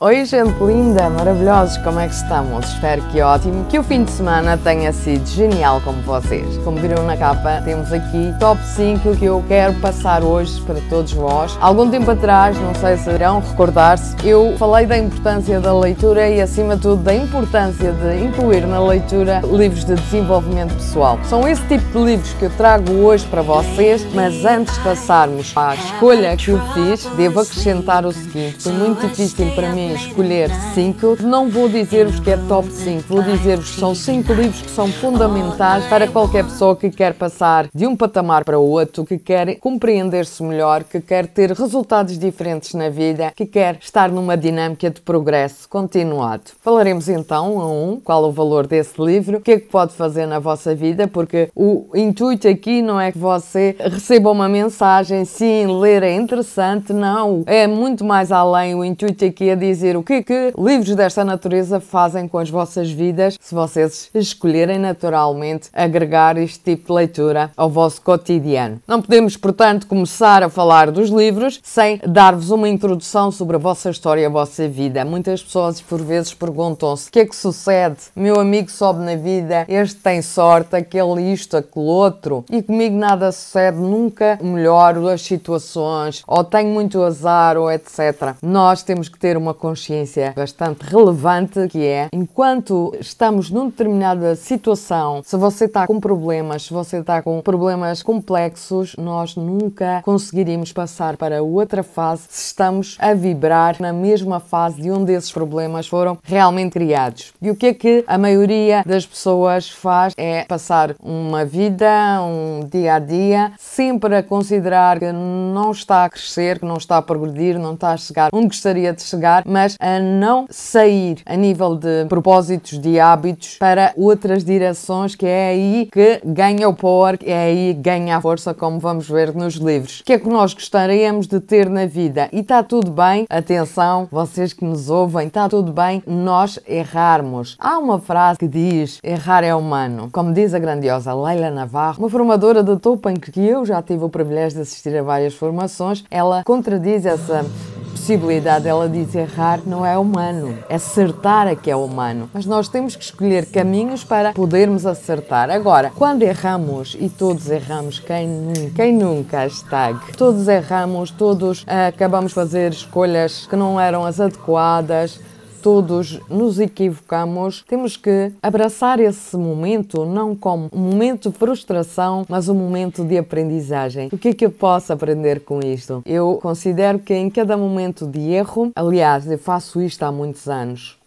Oi, gente linda, maravilhosos, como é que estamos? Espero que ótimo, que o fim de semana tenha sido genial como vocês. Como viram na capa, temos aqui top 5 que eu quero passar hoje para todos vós. Algum tempo atrás, não sei se irão recordar-se, eu falei da importância da leitura e, acima de tudo, da importância de incluir na leitura livros de desenvolvimento pessoal. São esse tipo de livros que eu trago hoje para vocês, mas antes de passarmos à escolha que eu fiz, devo acrescentar o seguinte: foi muito difícil para mim escolher cinco, não vou dizer-vos que é top 5, vou dizer-vos que são cinco livros que são fundamentais para qualquer pessoa que quer passar de um patamar para o outro, que quer compreender-se melhor, que quer ter resultados diferentes na vida, que quer estar numa dinâmica de progresso continuado. Falaremos então a um qual o valor desse livro, o que é que pode fazer na vossa vida, porque o intuito aqui não é que você receba uma mensagem, sim, ler é interessante, não. É muito mais além. O intuito aqui é dizer dizer o que é que livros desta natureza fazem com as vossas vidas se vocês escolherem naturalmente agregar este tipo de leitura ao vosso cotidiano. Não podemos, portanto, começar a falar dos livros sem dar-vos uma introdução sobre a vossa história, a vossa vida. Muitas pessoas, por vezes, perguntam-se o que é que sucede? Meu amigo sobe na vida, este tem sorte, aquele isto, aquele outro. E comigo nada sucede, nunca melhoro as situações, ou tenho muito azar, ou etc. Nós temos que ter uma consciência bastante relevante que é enquanto estamos numa determinada situação, se você está com problemas, se você está com problemas complexos, nós nunca conseguiríamos passar para outra fase se estamos a vibrar na mesma fase de onde esses problemas foram realmente criados. E o que é que a maioria das pessoas faz é passar uma vida, um dia a dia, sempre a considerar que não está a crescer, que não está a progredir, não está a chegar onde gostaria de chegar, mas a não sair a nível de propósitos, de hábitos para outras direções, que é aí que ganha o power, é aí que ganha a força, como vamos ver nos livros. O que é que nós gostaríamos de ter na vida? E está tudo bem, atenção, vocês que nos ouvem, está tudo bem nós errarmos. Há uma frase que diz: errar é humano. Como diz a grandiosa Leila Navarro, uma formadora de topo em que eu já tive o privilégio de assistir a várias formações, ela contradiz essa possibilidade dela diz errar não é humano, é acertar é que é humano. Mas nós temos que escolher caminhos para podermos acertar. Agora, quando erramos, e todos erramos, quem nunca, quem nunca, hashtag, todos erramos, todos ah, acabamos de fazer escolhas que não eram as adequadas, todos nos equivocamos, temos que abraçar esse momento não como um momento de frustração, mas um momento de aprendizagem. O que é que eu posso aprender com isto? Eu considero que em cada momento de erro, aliás, eu faço isto há muitos anos,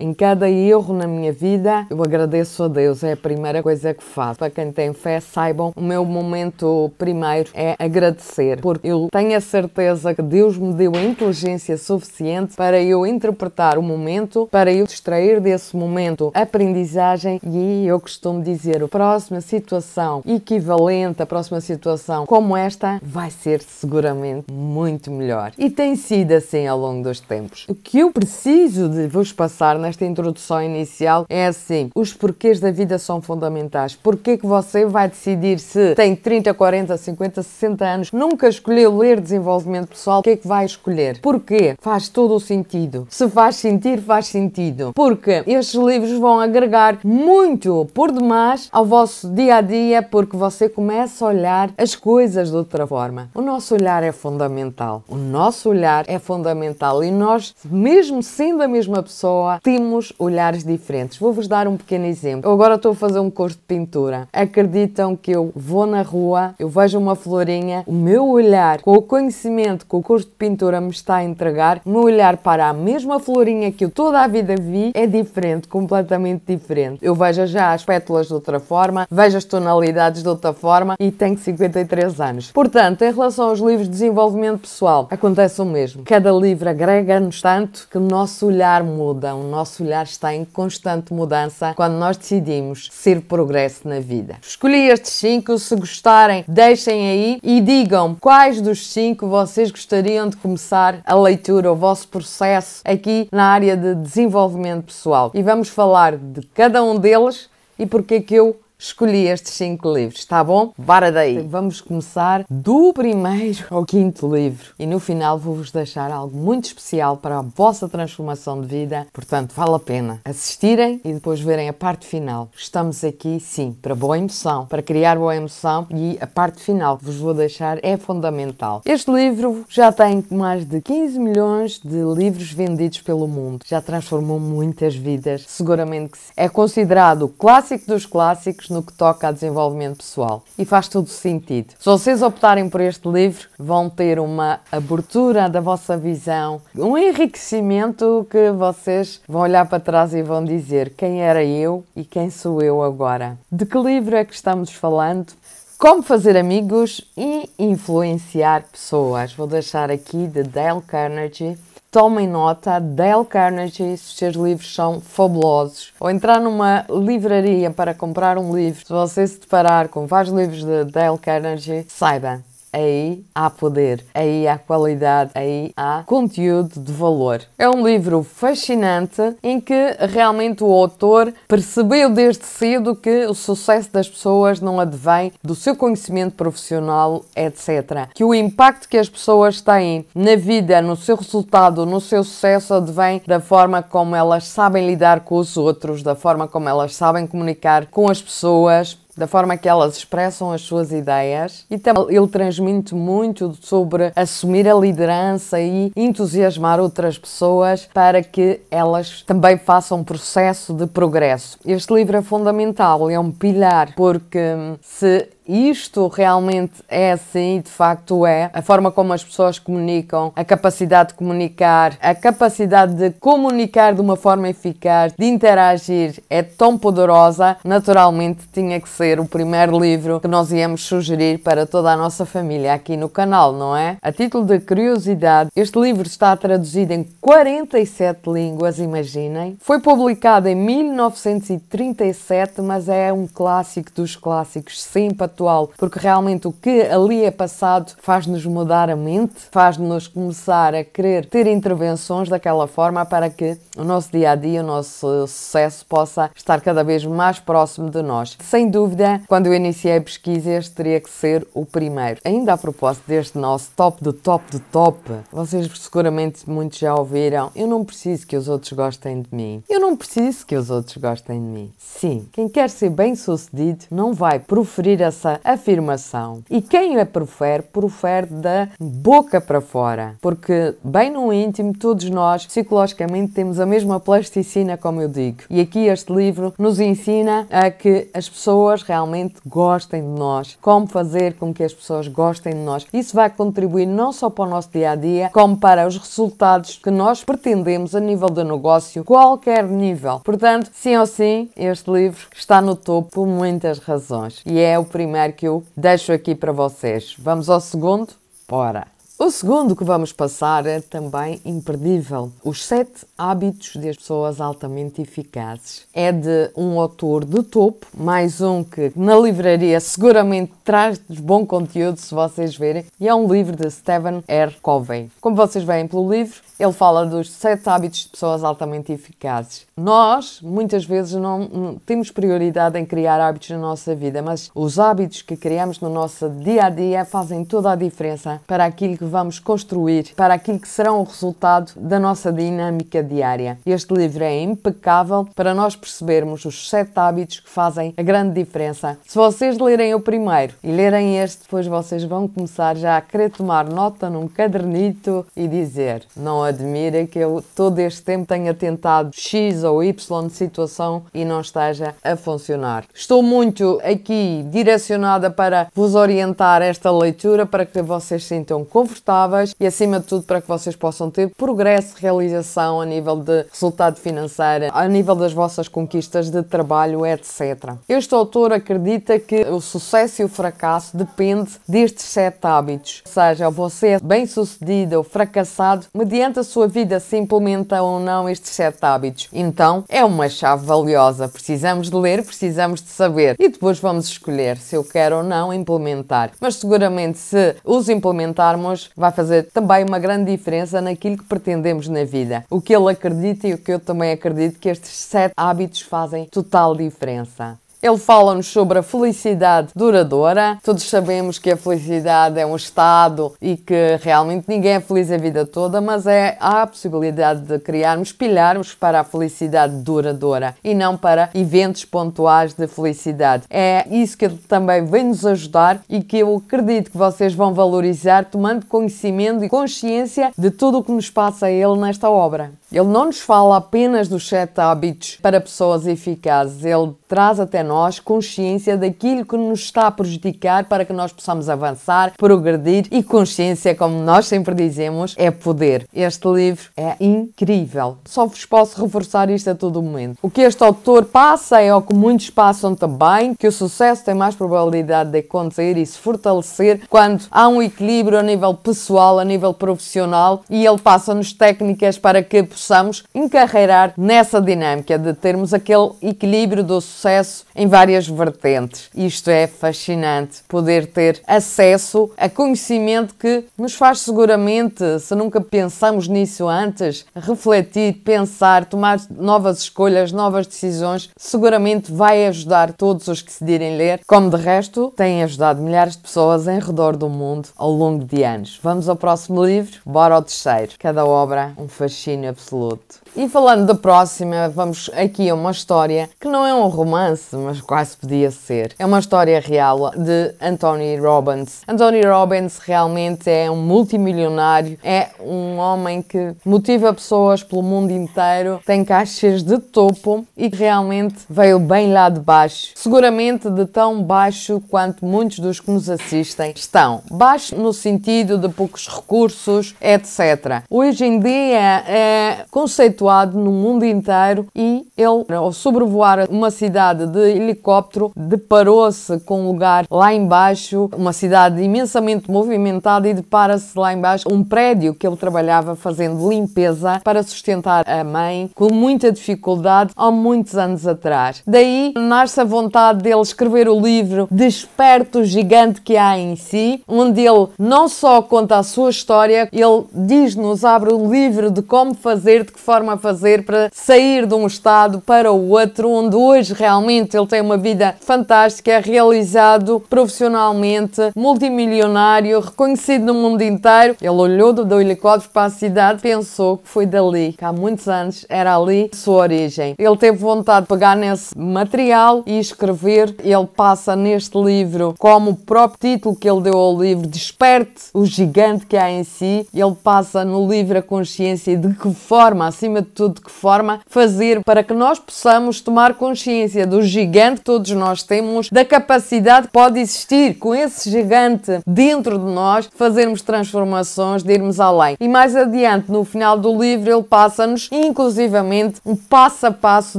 em cada erro na minha vida, eu agradeço a Deus, é a primeira coisa que faço. Para quem tem fé, saibam, o meu momento primeiro é agradecer, porque eu tenho a certeza que Deus me deu a inteligência suficiente para eu interpretar o momento, para eu extrair desse momento aprendizagem e eu costumo dizer, a próxima situação equivalente, a próxima situação como esta, vai ser seguramente muito melhor. E tem sido assim ao longo dos tempos. O que eu preciso de vos passar nesta nesta introdução inicial é assim: os porquês da vida são fundamentais. Porquê que você vai decidir se tem 30, 40, 50, 60 anos, nunca escolheu ler desenvolvimento pessoal, o que é que vai escolher? Porquê? Faz todo o sentido. Se faz sentir, faz sentido. Porque estes livros vão agregar muito por demais ao vosso dia a dia, porque você começa a olhar as coisas de outra forma. O nosso olhar é fundamental. O nosso olhar é fundamental e nós, mesmo sendo a mesma pessoa, temos olhares diferentes. Vou-vos dar um pequeno exemplo. Eu agora estou a fazer um curso de pintura. Acreditam que eu vou na rua, eu vejo uma florinha, o meu olhar, com o conhecimento que o curso de pintura me está a entregar, o meu olhar para a mesma florinha que eu toda a vida vi é diferente, completamente diferente. Eu vejo já as pétalas de outra forma, vejo as tonalidades de outra forma e tenho 53 anos. Portanto, em relação aos livros de desenvolvimento pessoal, acontece o mesmo. Cada livro agrega-nos tanto que o nosso olhar muda, o nosso nosso olhar está em constante mudança quando nós decidimos ser progresso na vida. Escolhi estes cinco, se gostarem, deixem aí e digam quais dos cinco vocês gostariam de começar a leitura, o vosso processo aqui na área de desenvolvimento pessoal. E vamos falar de cada um deles e porque é que eu escolhi estes cinco livros, tá bom? Bora daí! Vamos começar do primeiro ao quinto livro e no final vou-vos deixar algo muito especial para a vossa transformação de vida, portanto vale a pena assistirem e depois verem a parte final. Estamos aqui, sim, para boa emoção, para criar boa emoção e a parte final que vos vou deixar é fundamental. Este livro já tem mais de 15 milhões de livros vendidos pelo mundo, já transformou muitas vidas, seguramente que sim. É considerado o clássico dos clássicos no que toca a desenvolvimento pessoal. E faz todo sentido. Se vocês optarem por este livro, vão ter uma abertura da vossa visão, um enriquecimento que vocês vão olhar para trás e vão dizer quem era eu e quem sou eu agora. De que livro é que estamos falando? Como fazer amigos e influenciar pessoas. Vou deixar aqui de Dale Carnegie tomem nota, Dale Carnegie, os seus livros são fabulosos. Ou entrar numa livraria para comprar um livro, se você se deparar com vários livros de Dale Carnegie, saiba, aí há poder, aí há qualidade, aí há conteúdo de valor. É um livro fascinante em que realmente o autor percebeu desde cedo que o sucesso das pessoas não advém do seu conhecimento profissional, etc. Que o impacto que as pessoas têm na vida, no seu resultado, no seu sucesso, advém da forma como elas sabem lidar com os outros, da forma como elas sabem comunicar com as pessoas, da forma que elas expressam as suas ideias e também ele transmite muito sobre assumir a liderança e entusiasmar outras pessoas para que elas também façam um processo de progresso. Este livro é fundamental, é um pilar, porque hum, se isto realmente é assim e de facto é. A forma como as pessoas comunicam, a capacidade de comunicar, a capacidade de comunicar de uma forma eficaz, de interagir, é tão poderosa. Naturalmente, tinha que ser o primeiro livro que nós íamos sugerir para toda a nossa família aqui no canal, não é? A título de curiosidade, este livro está traduzido em 47 línguas, imaginem. Foi publicado em 1937, mas é um clássico dos clássicos, sempre atual, porque realmente o que ali é passado faz-nos mudar a mente, faz-nos começar a querer ter intervenções daquela forma para que o nosso dia a dia, o nosso sucesso possa estar cada vez mais próximo de nós. Sem dúvida, quando eu iniciei a pesquisa, este teria que ser o primeiro. Ainda a propósito deste nosso top do top do top, vocês seguramente muitos já ouviram: eu não preciso que os outros gostem de mim. Eu não preciso que os outros gostem de mim. Sim, quem quer ser bem sucedido não vai proferir a essa afirmação. E quem a profere, profere da boca para fora, porque bem no íntimo todos nós psicologicamente temos a mesma plasticina, como eu digo. E aqui este livro nos ensina a que as pessoas realmente gostem de nós, como fazer com que as pessoas gostem de nós. Isso vai contribuir não só para o nosso dia a dia, como para os resultados que nós pretendemos a nível do negócio, qualquer nível. Portanto, sim ou sim, este livro está no topo por muitas razões e é o primeiro primeiro que eu deixo aqui para vocês. Vamos ao segundo? Bora! O segundo que vamos passar é também imperdível. Os sete hábitos das pessoas altamente eficazes. É de um autor de topo, mais um que na livraria seguramente traz bom conteúdo se vocês verem, e é um livro de Stephen R. Covey. Como vocês veem pelo livro, ele fala dos sete hábitos de pessoas altamente eficazes. Nós, muitas vezes, não, não temos prioridade em criar hábitos na nossa vida, mas os hábitos que criamos no nosso dia a dia fazem toda a diferença para aquilo que vamos construir, para aquilo que serão o resultado da nossa dinâmica diária. Este livro é impecável para nós percebermos os sete hábitos que fazem a grande diferença. Se vocês lerem o primeiro e lerem este, depois vocês vão começar já a querer tomar nota num cadernito e dizer: não admira é que eu todo este tempo tenha tentado X ou Y situação e não esteja a funcionar. Estou muito aqui direcionada para vos orientar esta leitura para que vocês se sintam confortáveis e, acima de tudo, para que vocês possam ter progresso, realização a nível de resultado financeiro, a nível das vossas conquistas de trabalho, etc. Este autor acredita que o sucesso e o fracasso depende destes sete hábitos, ou seja, você é bem-sucedido ou fracassado mediante a sua vida se implementa ou não estes sete hábitos. Então, é uma chave valiosa. Precisamos de ler, precisamos de saber e depois vamos escolher se eu quero ou não implementar. Mas seguramente se os implementarmos, vai fazer também uma grande diferença naquilo que pretendemos na vida. O que ele acredita e o que eu também acredito que estes sete hábitos fazem total diferença. Ele fala-nos sobre a felicidade duradoura. Todos sabemos que a felicidade é um estado e que realmente ninguém é feliz a vida toda, mas é há a possibilidade de criarmos pilharmos para a felicidade duradoura e não para eventos pontuais de felicidade. É isso que ele também vem nos ajudar e que eu acredito que vocês vão valorizar tomando conhecimento e consciência de tudo o que nos passa a ele nesta obra. Ele não nos fala apenas dos sete hábitos para pessoas eficazes, ele traz até nós consciência daquilo que nos está a prejudicar para que nós possamos avançar, progredir e consciência, como nós sempre dizemos, é poder. Este livro é incrível. Só vos posso reforçar isto a todo momento. O que este autor passa é o que muitos passam também, que o sucesso tem mais probabilidade de acontecer e se fortalecer quando há um equilíbrio a nível pessoal, a nível profissional e ele passa-nos técnicas para que possamos encarreirar nessa dinâmica de termos aquele equilíbrio do sucesso em várias vertentes. Isto é fascinante, poder ter acesso a conhecimento que nos faz seguramente, se nunca pensamos nisso antes, refletir, pensar, tomar novas escolhas, novas decisões, seguramente vai ajudar todos os que decidirem ler, como de resto tem ajudado milhares de pessoas em redor do mundo ao longo de anos. Vamos ao próximo livro? Bora ao terceiro. Cada obra um fascínio absoluto слот. E falando da próxima, vamos aqui a uma história que não é um romance, mas quase podia ser. É uma história real de Anthony Robbins. Anthony Robbins realmente é um multimilionário, é um homem que motiva pessoas pelo mundo inteiro, tem caixas de topo e realmente veio bem lá de baixo. Seguramente de tão baixo quanto muitos dos que nos assistem estão. Baixo no sentido de poucos recursos, etc. Hoje em dia é conceito efetuado no mundo inteiro e ele, né, ao sobrevoar uma cidade de helicóptero, deparou-se com um lugar lá embaixo, uma cidade imensamente movimentada e depara-se lá embaixo um prédio que ele trabalhava fazendo limpeza para sustentar a mãe com muita dificuldade há muitos anos atrás. Daí nasce a vontade dele escrever o livro Desperto o Gigante que há em si, onde ele não só conta a sua história, ele diz-nos, abre o livro de como fazer, de que forma a fazer para sair de um estado para o outro, onde hoje realmente ele tem uma vida fantástica, é realizado profissionalmente, multimilionário, reconhecido no mundo inteiro. Ele olhou do, do helicóptero para a cidade, pensou que foi dali, que há muitos anos era ali sua origem. Ele teve vontade de pegar nesse material e escrever. Ele passa neste livro, como o próprio título que ele deu ao livro, Desperte o gigante que há em si. Ele passa no livro a consciência de que forma, acima acima de tudo, que forma fazer para que nós possamos tomar consciência do gigante que todos nós temos, da capacidade que pode existir com esse gigante dentro de nós, fazermos transformações, de irmos além. E mais adiante, no final do livro, ele passa-nos, inclusivamente, um passo a passo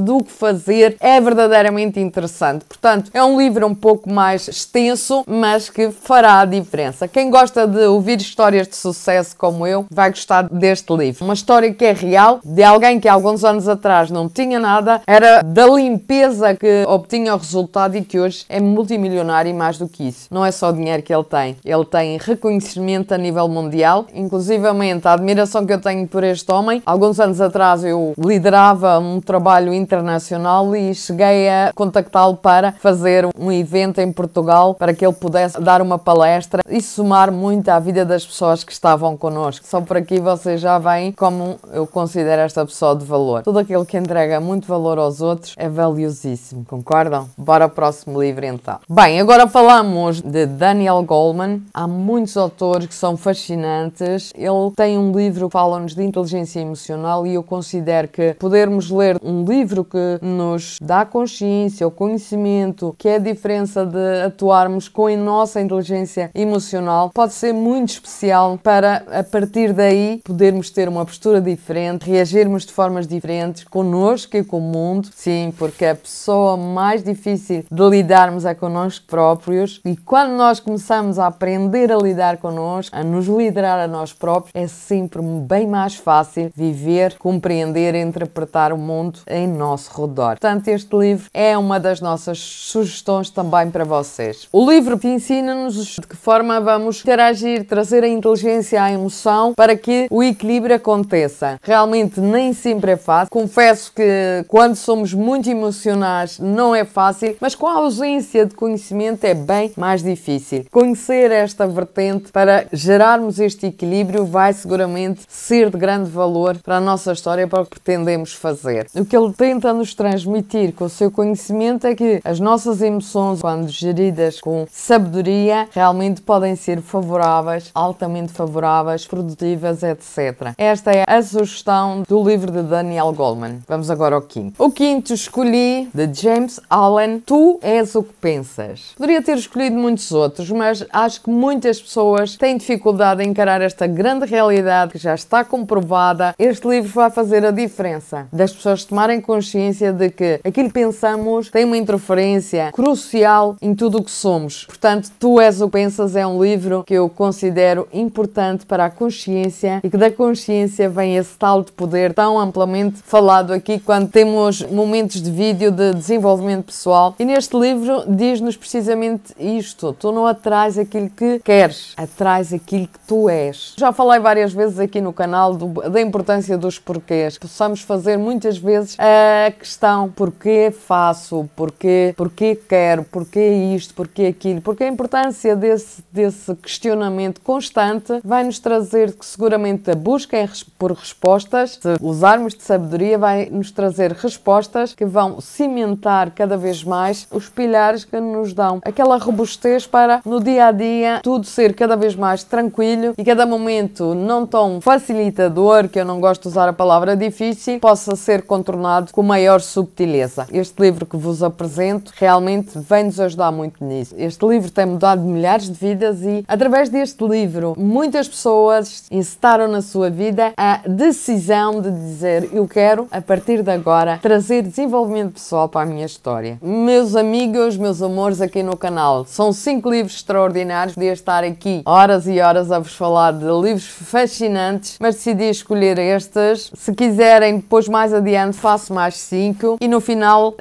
do que fazer. É verdadeiramente interessante. Portanto, é um livro um pouco mais extenso, mas que fará a diferença. Quem gosta de ouvir histórias de sucesso como eu, vai gostar deste livro. Uma história que é real, de alguém que há alguns anos atrás não tinha nada, era da limpeza que obtinha o resultado e que hoje é multimilionário e mais do que isso. Não é só o dinheiro que ele tem, ele tem reconhecimento a nível mundial, inclusivamente a admiração que eu tenho por este homem. Alguns anos atrás eu liderava um trabalho internacional e cheguei a contactá-lo para fazer um evento em Portugal para que ele pudesse dar uma palestra e somar muito à vida das pessoas que estavam connosco. Só por aqui vocês já veem como eu considero esta conceito só de valor. Todo aquele que entrega muito valor aos outros é valiosíssimo, concordam? Bora ao próximo livro então. Bem, agora falamos de Daniel Goleman. Há muitos autores que são fascinantes. Ele tem um livro que fala-nos de inteligência emocional e eu considero que podermos ler um livro que nos dá consciência, o conhecimento, que é a diferença de atuarmos com a nossa inteligência emocional, pode ser muito especial para a partir daí podermos ter uma postura diferente, reagir interagirmos de formas diferentes connosco e com o mundo. Sim, porque é a pessoa mais difícil de lidarmos é connosco próprios e quando nós começamos a aprender a lidar connosco, a nos liderar a nós próprios, é sempre bem mais fácil viver, compreender e interpretar o mundo em nosso redor. Portanto, este livro é uma das nossas sugestões também para vocês. O livro ensina-nos de que forma vamos interagir, trazer a inteligência à emoção para que o equilíbrio aconteça. Realmente, nem nem sempre é fácil. Confesso que quando somos muito emocionais não é fácil, mas com a ausência de conhecimento é bem mais difícil. Conhecer esta vertente para gerarmos este equilíbrio vai seguramente ser de grande valor para a nossa história, para o que pretendemos fazer. O que ele tenta nos transmitir com o seu conhecimento é que as nossas emoções, quando geridas com sabedoria, realmente podem ser favoráveis, altamente favoráveis, produtivas, etc. Esta é a sugestão do livro de Daniel Goleman. Vamos agora ao quinto. O quinto escolhi de James Allen, Tu és o que pensas. Poderia ter escolhido muitos outros, mas acho que muitas pessoas têm dificuldade em encarar esta grande realidade que já está comprovada. Este livro vai fazer a diferença das pessoas tomarem consciência de que aquilo que pensamos tem uma interferência crucial em tudo o que somos. Portanto, Tu és o que pensas é um livro que eu considero importante para a consciência e que da consciência vem esse tal de poder ser tão amplamente falado aqui quando temos momentos de vídeo de desenvolvimento pessoal. E neste livro diz-nos precisamente isto: tu não atrás aquilo que queres, atrás aquilo que tu és. Já falei várias vezes aqui no canal do, da importância dos porquês. Possamos fazer muitas vezes a questão: porquê faço, porquê, porquê quero, porquê isto, porquê aquilo, porque a importância desse, desse questionamento constante vai nos trazer que seguramente a busca por respostas, se Usarmos de sabedoria vai nos trazer respostas que vão cimentar cada vez mais os pilares que nos dão aquela robustez para no dia a dia tudo ser cada vez mais tranquilo e cada momento não tão facilitador, que eu não gosto de usar a palavra difícil, possa ser contornado com maior subtileza. Este livro que vos apresento realmente vem nos ajudar muito nisso. Este livro tem mudado milhares de vidas e através deste livro muitas pessoas incitaram na sua vida a decisão de dizer eu quero, a partir de agora, trazer desenvolvimento pessoal para a minha história. Meus amigos, meus amores aqui no canal, são cinco livros extraordinários. Podia estar aqui horas e horas a vos falar de livros fascinantes, mas decidi escolher estes. Se quiserem, depois mais adiante faço mais cinco e no final uh,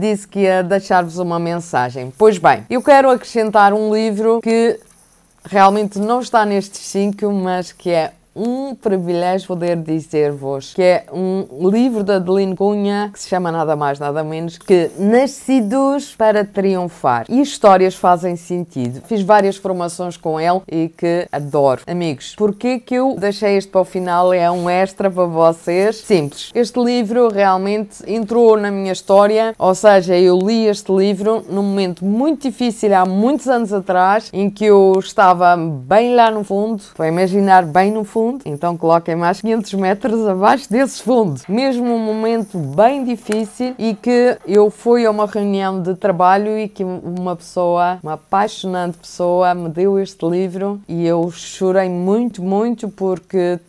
disse que ia deixar-vos uma mensagem. Pois bem, eu quero acrescentar um livro que realmente não está nestes cinco, mas que é um privilégio poder dizer-vos que é um livro da Adeline Cunha que se chama nada mais, nada menos que Nascidos para Triunfar. E histórias fazem sentido. Fiz várias formações com ele e que adoro. Amigos, porquê que eu deixei este para o final é um extra para vocês? Simples. Este livro realmente entrou na minha história, ou seja, eu li este livro num momento muito difícil há muitos anos atrás, em que eu estava bem lá no fundo, para imaginar bem no fundo fundo, então coloquem mais 500 metros abaixo desse fundo. Mesmo um momento bem difícil e que eu fui a uma reunião de trabalho e que uma pessoa, uma apaixonante pessoa, me deu este livro e eu chorei muito, muito porque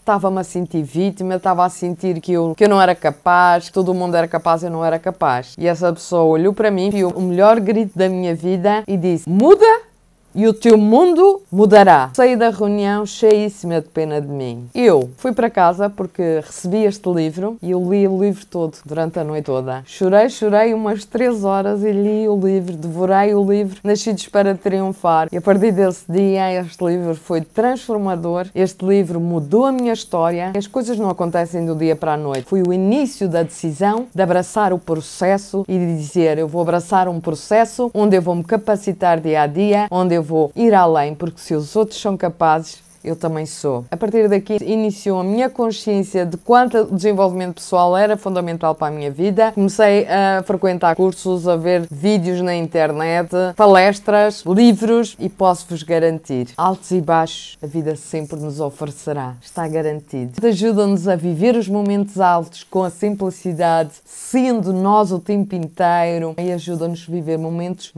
estava-me a sentir vítima, estava a sentir que eu, que eu não era capaz, que todo mundo era capaz, eu não era capaz. E essa pessoa olhou para mim, viu o melhor grito da minha vida e disse: Muda e o teu mundo mudará. Saí da reunião cheíssima de pena de mim. Eu fui para casa porque recebi este livro e eu li o livro todo durante a noite toda. Chorei, chorei umas três horas e li o livro, devorei o livro Nascidos para Triunfar. E a partir desse dia, este livro foi transformador. Este livro mudou a minha história. As coisas não acontecem do dia para a noite. Foi o início da decisão de abraçar o processo e de dizer: eu vou abraçar um processo onde eu vou me capacitar dia a dia, onde eu vou ir além, porque se os outros são capazes, eu também sou. A partir daqui iniciou a minha consciência de quanto o desenvolvimento pessoal era fundamental para a minha vida. Comecei a frequentar cursos, a ver vídeos na internet, palestras, livros e posso-vos garantir, altos e baixos a vida sempre nos oferecerá. Está garantido. Ajuda-nos a viver os momentos altos com a simplicidade, sendo nós o tempo inteiro e ajuda-nos a viver momentos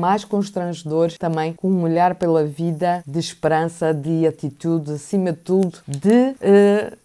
mais constrangedores também com um olhar pela vida de esperança, de atividade atitude, acima de tudo, de uh,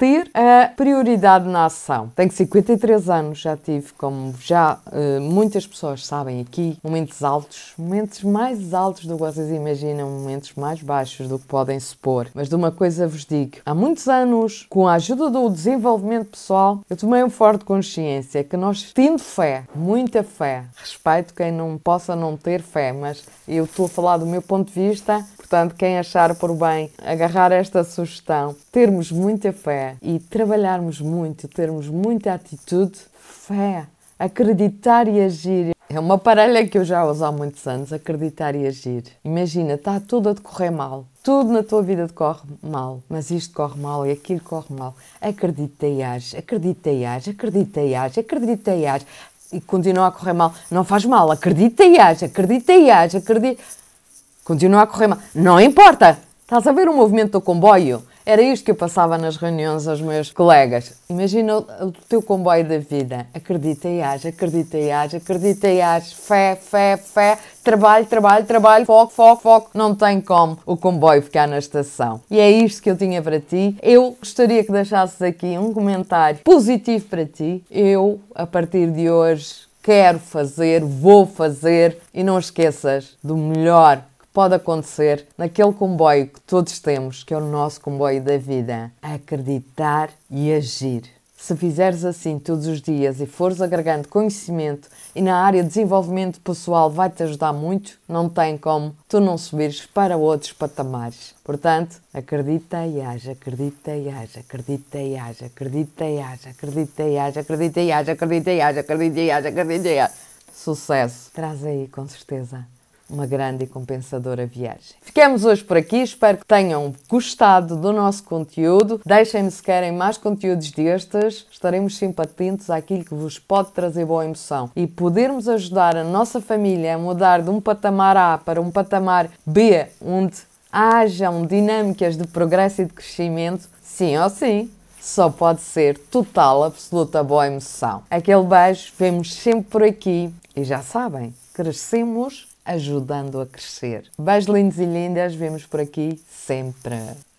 ter a prioridade na ação. Tenho 53 anos, já tive, como já uh, muitas pessoas sabem aqui, momentos altos, momentos mais altos do que vocês imaginam, momentos mais baixos do que podem supor. Mas de uma coisa vos digo: há muitos anos, com a ajuda do desenvolvimento pessoal, eu tomei um forte consciência que nós, tendo fé, muita fé, respeito quem não possa não ter fé, mas eu estou a falar do meu ponto de vista, portanto, quem achar por bem agarrar esta sugestão termos muita fé e trabalharmos muito, termos muita atitude, fé, acreditar e agir. É uma parelha que eu já uso há muitos anos, acreditar e agir. Imagina, está tudo a decorrer mal. Tudo na tua vida decorre mal, mas isto corre mal e aquilo corre mal. Acredita e age, acredita e age, acredita e age, acredita e age. E continua a correr mal. Não faz mal, acredita e age, acredita e age, acredita. Continua a correr mal. Não importa. Estás a ver o movimento do comboio? Era isto que eu passava nas reuniões aos meus colegas. Imagina o teu comboio da vida. Acredita e age, acredita e age, acredita e age. Fé, fé, fé. Trabalho, trabalho, trabalho. Foco, foco, foco. Não tem como o comboio ficar na estação. E é isto que eu tinha para ti. Eu gostaria que deixasses aqui um comentário positivo para ti. Eu, a partir de hoje, quero fazer, vou fazer. E não esqueças do melhor pode acontecer naquele comboio que todos temos, que é o nosso comboio da vida. Acreditar e agir. Se fizeres assim todos os dias e fores agregando conhecimento e na área de desenvolvimento pessoal vai-te ajudar muito, não tem como tu não subires para outros patamares. Portanto, acredita e haja, acredita e haja, acredita e haja, acredita e haja, acredita e haja, acredita e haja, acredita e haja, acredita e haja, acredita e haja. Sucesso! Traz aí, com certeza uma grande e compensadora viagem. Ficamos hoje por aqui, espero que tenham gostado do nosso conteúdo. Deixem-nos se querem mais conteúdos destes, estaremos sempre atentos àquilo que vos pode trazer boa emoção e podermos ajudar a nossa família a mudar de um patamar A para um patamar B, onde hajam dinâmicas de progresso e de crescimento, sim ou sim só pode ser total, absoluta boa emoção. Aquele beijo, vemos sempre por aqui e já sabem, crescemos ajudando a crescer. Beijos lindos e lindas, vemos por aqui sempre.